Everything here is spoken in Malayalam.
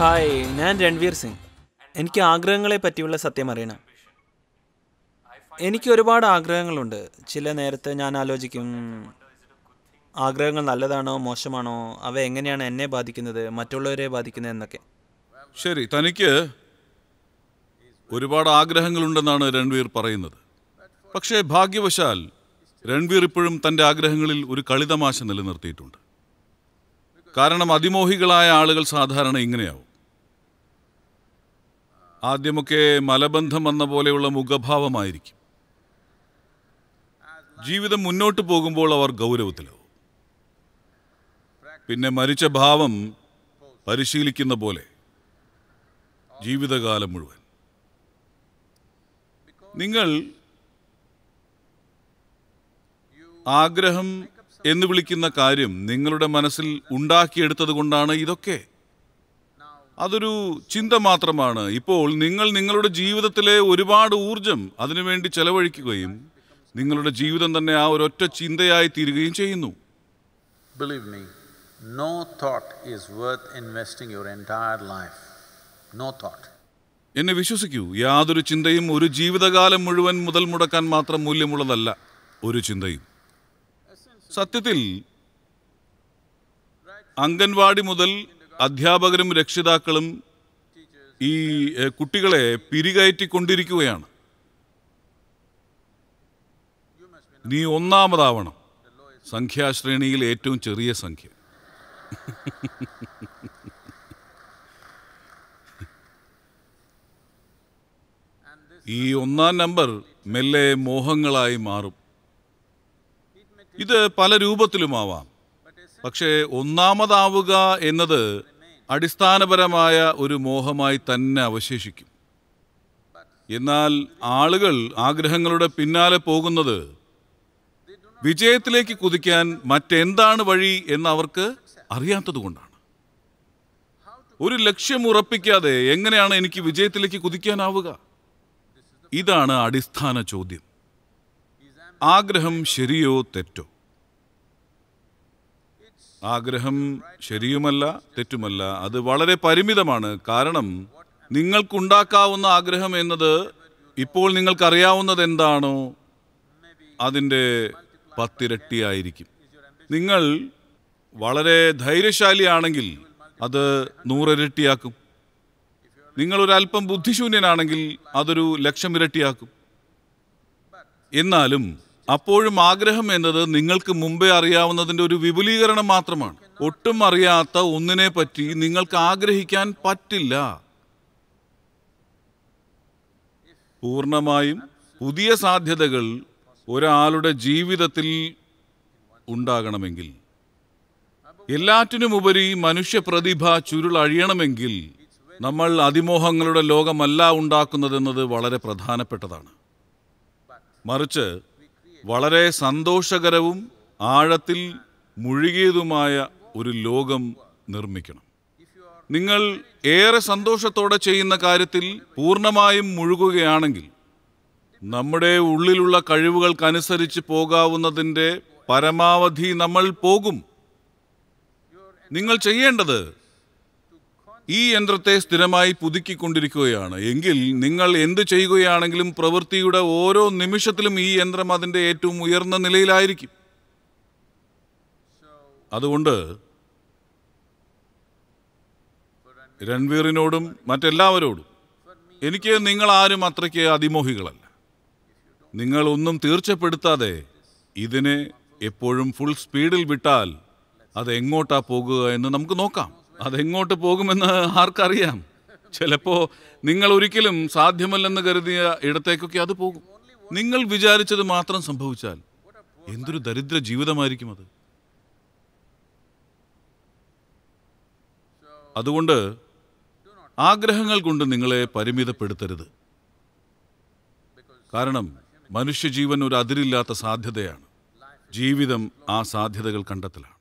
ഹായ് ഞാൻ രൺവീർ സിംഗ് എനിക്ക് ആഗ്രഹങ്ങളെ പറ്റിയുള്ള സത്യം അറിയണം എനിക്ക് ഒരുപാട് ആഗ്രഹങ്ങളുണ്ട് ചില നേരത്തെ ഞാൻ ആലോചിക്കും ആഗ്രഹങ്ങൾ നല്ലതാണോ മോശമാണോ അവ എങ്ങനെയാണ് എന്നെ ബാധിക്കുന്നത് മറ്റുള്ളവരെ ബാധിക്കുന്നത് എന്നൊക്കെ ശരി തനിക്ക് ഒരുപാട് ആഗ്രഹങ്ങളുണ്ടെന്നാണ് രൺവീർ പറയുന്നത് പക്ഷേ ഭാഗ്യവശാൽ രൺവീർ ഇപ്പോഴും തൻ്റെ ആഗ്രഹങ്ങളിൽ ഒരു കളിതമാശ നിലനിർത്തിയിട്ടുണ്ട് കാരണം അതിമോഹികളായ ആളുകൾ സാധാരണ ഇങ്ങനെയാവും ആദ്യമൊക്കെ മലബന്ധം വന്ന പോലെയുള്ള മുഖഭാവമായിരിക്കും ജീവിതം മുന്നോട്ട് പോകുമ്പോൾ അവർ ഗൗരവത്തിലാവും പിന്നെ മരിച്ച ഭാവം പരിശീലിക്കുന്ന പോലെ ജീവിതകാലം മുഴുവൻ നിങ്ങൾ ആഗ്രഹം എന്ന് വിളിക്കുന്ന കാര്യം നിങ്ങളുടെ മനസ്സിൽ ഉണ്ടാക്കിയെടുത്തത് കൊണ്ടാണ് ഇതൊക്കെ അതൊരു ചിന്ത മാത്രമാണ് ഇപ്പോൾ നിങ്ങൾ നിങ്ങളുടെ ജീവിതത്തിലെ ഒരുപാട് ഊർജം അതിനുവേണ്ടി ചെലവഴിക്കുകയും നിങ്ങളുടെ ജീവിതം തന്നെ ആ ഒരൊറ്റ ചിന്തയായി തീരുകയും ചെയ്യുന്നു believe me no thought is worth investing your life no thought എന്നെ വിശ്വസിക്കൂ യാതൊരു ചിന്തയും ഒരു ജീവിതകാലം മുഴുവൻ മുതൽ മുടക്കാൻ മാത്രം മൂല്യമുള്ളതല്ല ഒരു ചിന്തയും സത്യത്തിൽ അംഗൻവാടി മുതൽ അധ്യാപകരും രക്ഷിതാക്കളും ഈ കുട്ടികളെ പിരികയറ്റിക്കൊണ്ടിരിക്കുകയാണ് നീ ഒന്നാമതാവണം സംഖ്യാശ്രേണിയിൽ ഏറ്റവും ചെറിയ സംഖ്യ ഈ ഒന്നാം നമ്പർ മെല്ലെ മോഹങ്ങളായി മാറും ഇത് പല രൂപത്തിലുമാവാം പക്ഷേ ഒന്നാമതാവുക എന്നത് അടിസ്ഥാനപരമായ ഒരു മോഹമായി തന്നെ അവശേഷിക്കും എന്നാൽ ആളുകൾ ആഗ്രഹങ്ങളുടെ പിന്നാലെ പോകുന്നത് വിജയത്തിലേക്ക് കുതിക്കാൻ മറ്റെന്താണ് വഴി എന്ന് അവർക്ക് അറിയാത്തതുകൊണ്ടാണ് ഒരു ലക്ഷ്യം ഉറപ്പിക്കാതെ എങ്ങനെയാണ് എനിക്ക് വിജയത്തിലേക്ക് കുതിക്കാനാവുക ഇതാണ് അടിസ്ഥാന ചോദ്യം ആഗ്രഹം ശരിയോ തെറ്റോ ആഗ്രഹം ശരിയുമല്ല തെറ്റുമല്ല അത് വളരെ പരിമിതമാണ് കാരണം നിങ്ങൾക്കുണ്ടാക്കാവുന്ന ആഗ്രഹം എന്നത് ഇപ്പോൾ നിങ്ങൾക്കറിയാവുന്നത് എന്താണോ അതിൻ്റെ പത്തിരട്ടിയായിരിക്കും നിങ്ങൾ വളരെ ധൈര്യശാലിയാണെങ്കിൽ അത് നൂറിരട്ടിയാക്കും നിങ്ങളൊരു അല്പം ബുദ്ധിശൂന്യനാണെങ്കിൽ അതൊരു ലക്ഷം ഇരട്ടിയാക്കും എന്നാലും അപ്പോഴും ആഗ്രഹം എന്നത് നിങ്ങൾക്ക് മുമ്പേ അറിയാവുന്നതിൻ്റെ ഒരു വിപുലീകരണം മാത്രമാണ് ഒട്ടും അറിയാത്ത ഒന്നിനെ പറ്റി നിങ്ങൾക്ക് ആഗ്രഹിക്കാൻ പറ്റില്ല പൂർണ്ണമായും പുതിയ സാധ്യതകൾ ഒരാളുടെ ജീവിതത്തിൽ ഉണ്ടാകണമെങ്കിൽ എല്ലാറ്റിനുമുപരി മനുഷ്യ പ്രതിഭ ചുരുളഴിയണമെങ്കിൽ നമ്മൾ അതിമോഹങ്ങളുടെ ലോകമല്ല ഉണ്ടാക്കുന്നതെന്നത് വളരെ പ്രധാനപ്പെട്ടതാണ് മറിച്ച് വളരെ സന്തോഷകരവും ആഴത്തിൽ മുഴുകിയതുമായ ഒരു ലോകം നിർമ്മിക്കണം നിങ്ങൾ ഏറെ സന്തോഷത്തോടെ ചെയ്യുന്ന കാര്യത്തിൽ പൂർണ്ണമായും മുഴുകുകയാണെങ്കിൽ നമ്മുടെ ഉള്ളിലുള്ള കഴിവുകൾക്കനുസരിച്ച് പോകാവുന്നതിൻ്റെ പരമാവധി നമ്മൾ പോകും നിങ്ങൾ ചെയ്യേണ്ടത് ഈ യന്ത്രത്തെ സ്ഥിരമായി പുതുക്കിക്കൊണ്ടിരിക്കുകയാണ് എങ്കിൽ നിങ്ങൾ എന്ത് ചെയ്യുകയാണെങ്കിലും പ്രവൃത്തിയുടെ ഓരോ നിമിഷത്തിലും ഈ യന്ത്രം അതിൻ്റെ ഏറ്റവും ഉയർന്ന നിലയിലായിരിക്കും അതുകൊണ്ട് രൺവീറിനോടും മറ്റെല്ലാവരോടും എനിക്ക് നിങ്ങൾ ആരും അത്രയ്ക്ക് അതിമോഹികളല്ല നിങ്ങൾ ഒന്നും തീർച്ചപ്പെടുത്താതെ ഇതിനെ എപ്പോഴും ഫുൾ സ്പീഡിൽ വിട്ടാൽ അത് എങ്ങോട്ടാ പോകുക എന്ന് നമുക്ക് നോക്കാം അതെങ്ങോട്ട് പോകുമെന്ന് ആർക്കറിയാം ചിലപ്പോൾ നിങ്ങൾ ഒരിക്കലും സാധ്യമല്ലെന്ന് കരുതിയ ഇടത്തേക്കൊക്കെ അത് പോകും നിങ്ങൾ വിചാരിച്ചത് മാത്രം സംഭവിച്ചാൽ എന്തൊരു ദരിദ്ര ജീവിതമായിരിക്കും അത് അതുകൊണ്ട് ആഗ്രഹങ്ങൾ കൊണ്ട് നിങ്ങളെ പരിമിതപ്പെടുത്തരുത് കാരണം മനുഷ്യജീവൻ ഒരു അതിരില്ലാത്ത സാധ്യതയാണ് ജീവിതം ആ സാധ്യതകൾ കണ്ടെത്തലാണ്